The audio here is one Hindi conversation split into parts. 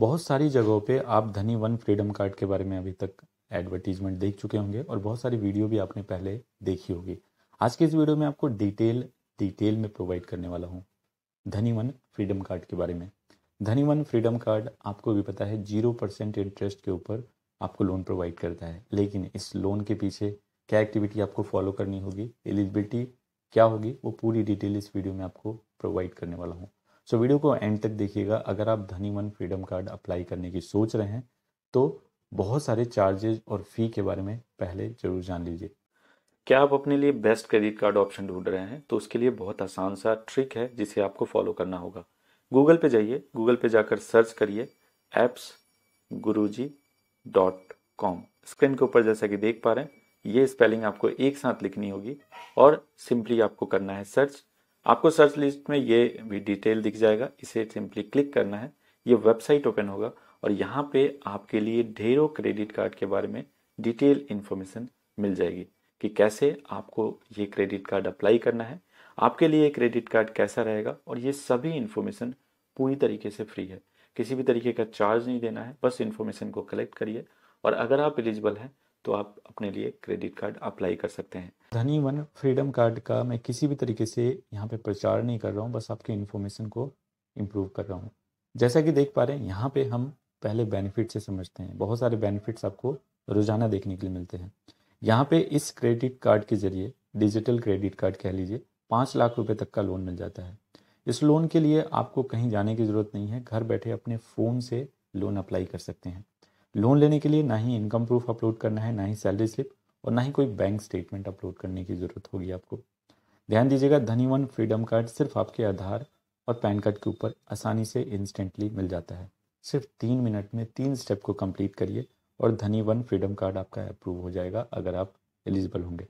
बहुत सारी जगहों पे आप धनी वन फ्रीडम कार्ड के बारे में अभी तक एडवर्टीजमेंट देख चुके होंगे और बहुत सारी वीडियो भी आपने पहले देखी होगी आज के इस वीडियो में आपको डिटेल डिटेल में प्रोवाइड करने वाला हूँ धनी वन फ्रीडम कार्ड के बारे में धनी वन फ्रीडम कार्ड आपको भी पता है जीरो परसेंट इंटरेस्ट के ऊपर आपको लोन प्रोवाइड करता है लेकिन इस लोन के पीछे क्या एक्टिविटी आपको फॉलो करनी होगी एलिजिबिलिटी क्या होगी वो पूरी डिटेल इस वीडियो में आपको प्रोवाइड करने वाला हूँ सो वीडियो को एंड तक देखिएगा अगर आप धनी मन फ्रीडम कार्ड अप्लाई करने की सोच रहे हैं तो बहुत सारे चार्जेज और फी के बारे में पहले जरूर जान लीजिए क्या आप अपने लिए बेस्ट क्रेडिट कार्ड ऑप्शन ढूंढ रहे हैं तो उसके लिए बहुत आसान सा ट्रिक है जिसे आपको फॉलो करना होगा गूगल पे जाइए गूगल पे जाकर सर्च करिए apps G dot com screen के ऊपर जैसा कि देख पा रहे हैं ये स्पेलिंग आपको एक साथ लिखनी होगी और सिंपली आपको करना है सर्च आपको सर्च लिस्ट में ये भी डिटेल दिख जाएगा इसे सिंपली क्लिक करना है ये वेबसाइट ओपन होगा और यहाँ पे आपके लिए ढेरों क्रेडिट कार्ड के बारे में डिटेल इन्फॉर्मेशन मिल जाएगी कि कैसे आपको ये क्रेडिट कार्ड अप्लाई करना है आपके लिए क्रेडिट कार्ड कैसा रहेगा और ये सभी इन्फॉर्मेशन पूरी तरीके से फ्री है किसी भी तरीके का चार्ज नहीं देना है बस इन्फॉर्मेशन को कलेक्ट करिए और अगर आप एलिजिबल हैं तो आप अपने लिए क्रेडिट कार्ड अप्लाई कर सकते हैं धनी वन फ्रीडम कार्ड का मैं किसी भी तरीके से यहाँ पे प्रचार नहीं कर रहा हूँ बस आपकी इन्फॉर्मेशन को इम्प्रूव कर रहा हूँ जैसा कि देख पा रहे हैं यहाँ पे हम पहले बेनिफिट से समझते हैं बहुत सारे बेनिफिट्स आपको रोजाना देखने के लिए मिलते हैं यहाँ पे इस क्रेडिट कार्ड के जरिए डिजिटल क्रेडिट कार्ड कह लीजिए पाँच लाख रुपए तक का लोन मिल जाता है इस लोन के लिए आपको कहीं जाने की ज़रूरत नहीं है घर बैठे अपने फ़ोन से लोन अप्लाई कर सकते हैं लोन लेने के लिए ना ही इनकम प्रूफ अपलोड करना है ना ही सैलरी स्लिप और ना ही कोई बैंक स्टेटमेंट अपलोड करने की ज़रूरत होगी आपको ध्यान दीजिएगा धनी वन फ्रीडम कार्ड सिर्फ आपके आधार और पैन कार्ड के ऊपर आसानी से इंस्टेंटली मिल जाता है सिर्फ तीन मिनट में तीन स्टेप को कंप्लीट करिए और धनी वन फ्रीडम कार्ड आपका अप्रूव हो जाएगा अगर आप एलिजिबल होंगे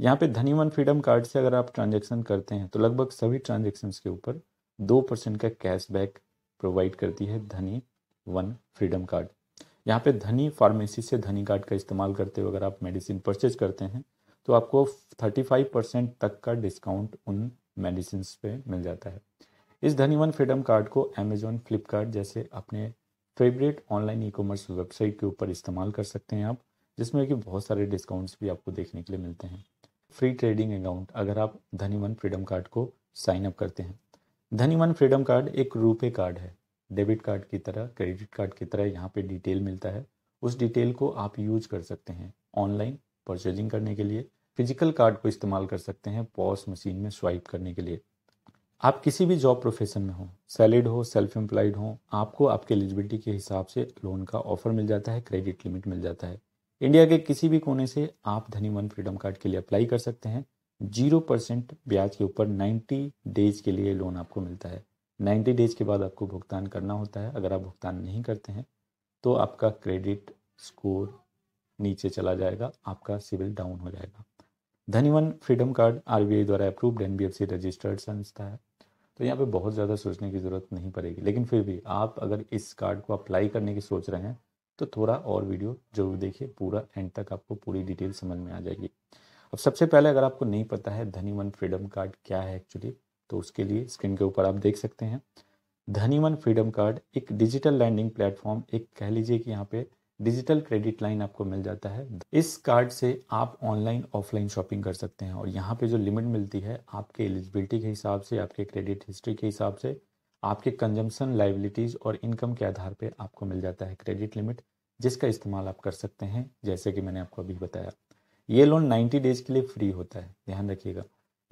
यहाँ पे धनी वन फ्रीडम कार्ड से अगर आप ट्रांजेक्शन करते हैं तो लगभग सभी ट्रांजेक्शन के ऊपर दो परसेंट का कैशबैक प्रोवाइड करती है धनी वन फ्रीडम कार्ड यहाँ पे धनी फार्मेसी से धनी कार्ड का इस्तेमाल करते हुए अगर आप मेडिसिन परचेज करते हैं तो आपको थर्टी फाइव परसेंट तक का डिस्काउंट उन मेडिसिन पे मिल जाता है इस धनी वन फ्रीडम कार्ड को अमेजोन फ्लिपकार्ट जैसे अपने favourite online e commerce website के ऊपर इस्तेमाल कर सकते हैं आप जिसमें कि बहुत सारे डिस्काउंट्स भी आपको देखने के लिए मिलते हैं फ्री ट्रेडिंग अकाउंट अगर आप धनी वन फ्रीडम कार्ड को साइन अप करते हैं धनी वन फ्रीडम कार्ड एक रुपे कार्ड है डेबिट कार्ड की तरह क्रेडिट कार्ड की तरह यहाँ पे डिटेल मिलता है उस डिटेल को आप यूज कर सकते हैं ऑनलाइन परचेजिंग करने के लिए फिजिकल कार्ड को इस्तेमाल कर सकते हैं पॉस मशीन में स्वाइप करने के लिए आप किसी भी जॉब प्रोफेशन में हो सैलिड हो सेल्फ एम्प्लॉयड हो आपको आपके एलिजिबिलिटी के हिसाब से लोन का ऑफर मिल जाता है क्रेडिट लिमिट मिल जाता है इंडिया के किसी भी कोने से आप धनी वन फ्रीडम कार्ड के लिए अप्लाई कर सकते हैं जीरो परसेंट ब्याज के ऊपर नाइन्टी डेज के लिए लोन आपको मिलता है 90 डेज के बाद आपको भुगतान करना होता है अगर आप भुगतान नहीं करते हैं तो आपका क्रेडिट स्कोर नीचे चला जाएगा आपका सिविल डाउन हो जाएगा धनीवन फ्रीडम कार्ड आर द्वारा अप्रूव्ड एन रजिस्टर्ड संस्था है तो यहाँ पे बहुत ज़्यादा सोचने की ज़रूरत नहीं पड़ेगी लेकिन फिर भी आप अगर इस कार्ड को अप्लाई करने की सोच रहे हैं तो थोड़ा और वीडियो जरूर देखिए पूरा एंड तक आपको पूरी डिटेल समझ में आ जाएगी अब सबसे पहले अगर आपको नहीं पता है धनी वन फ्रीडम कार्ड क्या है एक्चुअली तो उसके लिए स्क्रीन के ऊपर आप देख सकते हैं धनीमन फ्रीडम कार्ड एक डिजिटल लैंडिंग प्लेटफॉर्म एक कह लीजिए कि यहाँ पे डिजिटल क्रेडिट लाइन आपको मिल जाता है इस कार्ड से आप ऑनलाइन ऑफलाइन शॉपिंग कर सकते हैं और यहाँ पे जो लिमिट मिलती है आपके एलिजिबिलिटी के हिसाब से आपके क्रेडिट हिस्ट्री के हिसाब से आपके कंजम्पशन लाइबिलिटीज़ और इनकम के आधार पर आपको मिल जाता है क्रेडिट लिमिट जिसका इस्तेमाल आप कर सकते हैं जैसे कि मैंने आपको अभी बताया ये लोन 90 डेज के लिए फ्री होता है ध्यान रखिएगा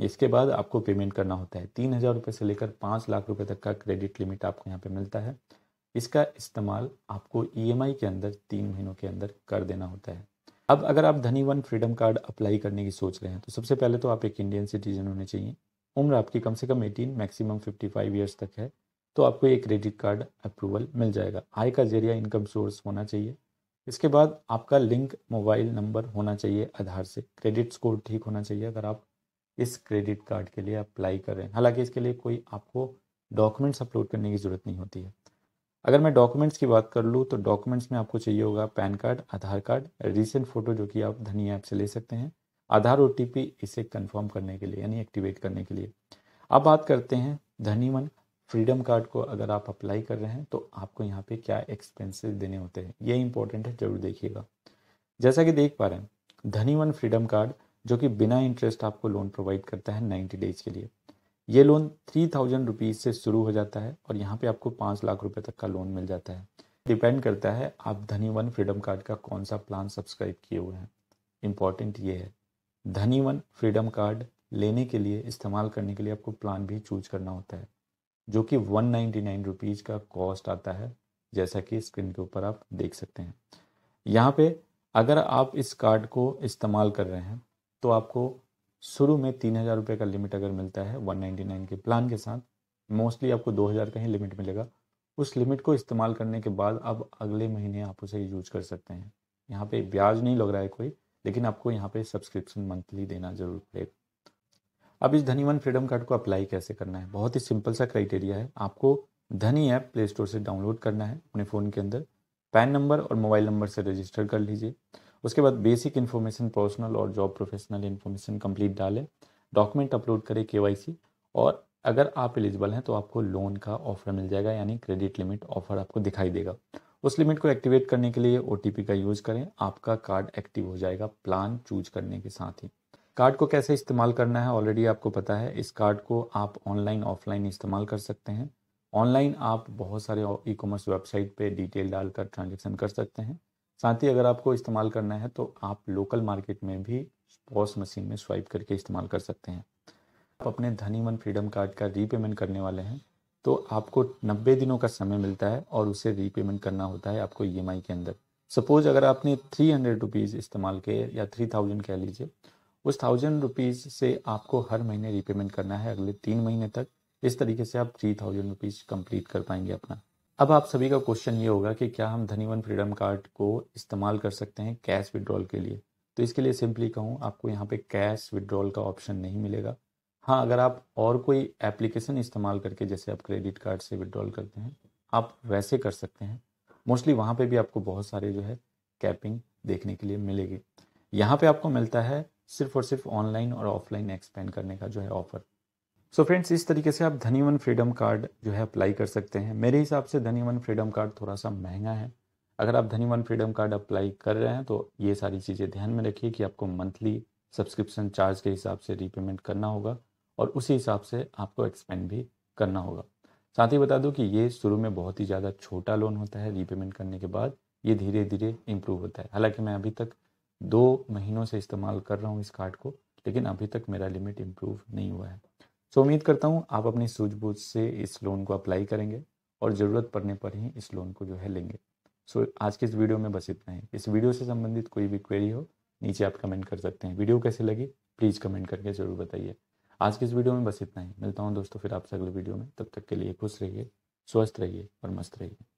इसके बाद आपको पेमेंट करना होता है तीन हज़ार रुपये से लेकर पाँच लाख रुपये तक का क्रेडिट लिमिट आपको यहाँ पे मिलता है इसका इस्तेमाल आपको ई e के अंदर तीन महीनों के अंदर कर देना होता है अब अगर आप Dhani one freedom card apply करने की सोच रहे हैं तो सबसे पहले तो आप एक इंडियन सिटीजन होने चाहिए उम्र आपकी कम से कम एटीन मैक्सिमम फाइव ईयर्स तक है तो आपको ये क्रेडिट कार्ड अप्रूवल मिल जाएगा आय का जरिया इनकम सोर्स होना चाहिए इसके बाद आपका लिंक मोबाइल नंबर होना चाहिए आधार से क्रेडिट स्कोर ठीक होना चाहिए अगर आप इस क्रेडिट कार्ड के लिए अप्लाई कर रहे हैं हालांकि इसके लिए कोई आपको डॉक्यूमेंट्स अपलोड करने की ज़रूरत नहीं होती है अगर मैं डॉक्यूमेंट्स की बात कर लूँ तो डॉक्यूमेंट्स में आपको चाहिए होगा PAN card Aadhaar card recent photo जो कि आप धनी ऐप से ले सकते हैं आधार ओ इसे कन्फर्म करने के लिए यानी एक्टिवेट करने के लिए अब बात करते हैं धनी मन फ्रीडम कार्ड को अगर आप अप्लाई कर रहे हैं तो आपको यहाँ पे क्या एक्सपेंसेस देने होते हैं ये इंपॉर्टेंट है जरूर देखिएगा जैसा कि देख पा रहे हैं धनी वन फ्रीडम कार्ड जो कि बिना इंटरेस्ट आपको लोन प्रोवाइड करता है नाइन्टी डेज के लिए ये लोन थ्री थाउजेंड रुपीज़ से शुरू हो जाता है और यहाँ पे आपको पाँच लाख रुपए तक का लोन मिल जाता है डिपेंड करता है आप धनी वन फ्रीडम कार्ड का कौन सा प्लान सब्सक्राइब किए हुए हैं इम्पॉर्टेंट ये है धनी वन फ्रीडम कार्ड लेने के लिए इस्तेमाल करने के लिए आपको प्लान भी चूज करना होता है जो कि वन नाइन्टी नाइन रुपीज़ का कॉस्ट आता है जैसा कि स्क्रीन के ऊपर आप देख सकते हैं यहाँ पे अगर आप इस कार्ड को इस्तेमाल कर रहे हैं तो आपको शुरू में तीन हज़ार रुपये का लिमिट अगर मिलता है वन नाइन्टी नाइन के प्लान के साथ मोस्टली आपको दो हज़ार का ही लिमिट मिलेगा उस लिमिट को इस्तेमाल करने के बाद अब अगले महीने आप उसे यूज कर सकते हैं यहाँ पे ब्याज नहीं लग रहा है कोई लेकिन आपको यहाँ पे सब्सक्रिप्शन मंथली देना जरूर पड़ेगा अब इस धनी वन फ्रीडम कार्ड को अप्लाई कैसे करना है बहुत ही सिंपल सा क्राइटेरिया है आपको धनी ऐप प्ले स्टोर से डाउनलोड करना है अपने फ़ोन के अंदर पैन नंबर और मोबाइल नंबर से रजिस्टर कर लीजिए उसके बाद बेसिक इन्फॉर्मेशन पर्सनल और जॉब प्रोफेशनल इन्फॉर्मेशन कंप्लीट डालें डॉक्यूमेंट अपलोड करें के और अगर आप एलिजिबल हैं तो आपको लोन का ऑफर मिल जाएगा यानी क्रेडिट लिमिट ऑफर आपको दिखाई देगा उस लिमिट को एक्टिवेट करने के लिए ओ का यूज़ करें आपका कार्ड एक्टिव हो जाएगा प्लान चूज करने के साथ ही कार्ड को कैसे इस्तेमाल करना है ऑलरेडी आपको पता है इस कार्ड को आप ऑनलाइन ऑफलाइन इस्तेमाल कर सकते हैं ऑनलाइन आप बहुत सारे ई कॉमर्स वेबसाइट पे डिटेल डालकर ट्रांजेक्शन कर सकते हैं साथ ही अगर आपको इस्तेमाल करना है तो आप लोकल मार्केट में भी पॉस मशीन में स्वाइप करके इस्तेमाल कर सकते हैं आप अपने धनी वन फ्रीडम कार्ड का रीपेमेंट करने वाले हैं तो आपको नब्बे दिनों का समय मिलता है और उसे रीपेमेंट करना होता है आपको ई e के अंदर सपोज अगर आपने थ्री हंड्रेड रुपीज़ इस्तेमाल किए या थ्री थाउजेंड कह लीजिए उस थाउजेंड रुपीज़ से आपको हर महीने रीपेमेंट करना है अगले तीन महीने तक इस तरीके से आप थ्री थाउजेंड रुपीज़ कम्प्लीट कर पाएंगे अपना अब आप सभी का क्वेश्चन ये होगा कि क्या हम धनी वन फ्रीडम कार्ड को इस्तेमाल कर सकते हैं कैश विड्रॉल के लिए तो इसके लिए सिंपली कहूँ आपको यहाँ पे कैश विड्रॉल का ऑप्शन नहीं मिलेगा हाँ अगर आप और कोई एप्लीकेशन इस्तेमाल करके जैसे आप क्रेडिट कार्ड से विड्रॉल करते हैं आप वैसे कर सकते हैं मोस्टली वहाँ पे भी आपको बहुत सारे जो है कैपिंग देखने के लिए मिलेगी यहाँ पे आपको मिलता है सिर्फ और सिर्फ ऑनलाइन और ऑफलाइन एक्सपेंड करने का जो है ऑफर सो so फ्रेंड्स इस तरीके से आप धनी वन फ्रीडम कार्ड जो है अप्लाई कर सकते हैं मेरे हिसाब से धनी वन फ्रीडम कार्ड थोड़ा सा महंगा है अगर आप Dhani one freedom card apply कर रहे हैं तो ये सारी चीज़ें ध्यान में रखिए कि आपको मंथली सब्सक्रिप्शन चार्ज के हिसाब से रीपेमेंट करना होगा और उसी हिसाब से आपको एक्सपेंड भी करना होगा साथ ही बता दूं कि ये शुरू में बहुत ही ज़्यादा छोटा लोन होता है रीपेमेंट करने के बाद ये धीरे धीरे इम्प्रूव होता है हालांकि मैं अभी तक दो महीनों से इस्तेमाल कर रहा हूँ इस कार्ड को लेकिन अभी तक मेरा लिमिट इम्प्रूव नहीं हुआ है सो उम्मीद करता हूँ आप अपनी सूझबूझ से इस लोन को अप्लाई करेंगे और ज़रूरत पड़ने पर ही इस लोन को जो है लेंगे सो so, आज के इस वीडियो में बस इतना ही इस वीडियो से संबंधित कोई भी क्वेरी हो नीचे आप कमेंट कर सकते हैं वीडियो कैसे लगी प्लीज़ कमेंट करके ज़रूर बताइए आज के इस वीडियो में बस इतना ही मिलता हूँ दोस्तों फिर आपसे अगले वीडियो में तब तक के लिए खुश रहिए स्वस्थ रहिए और मस्त रहिए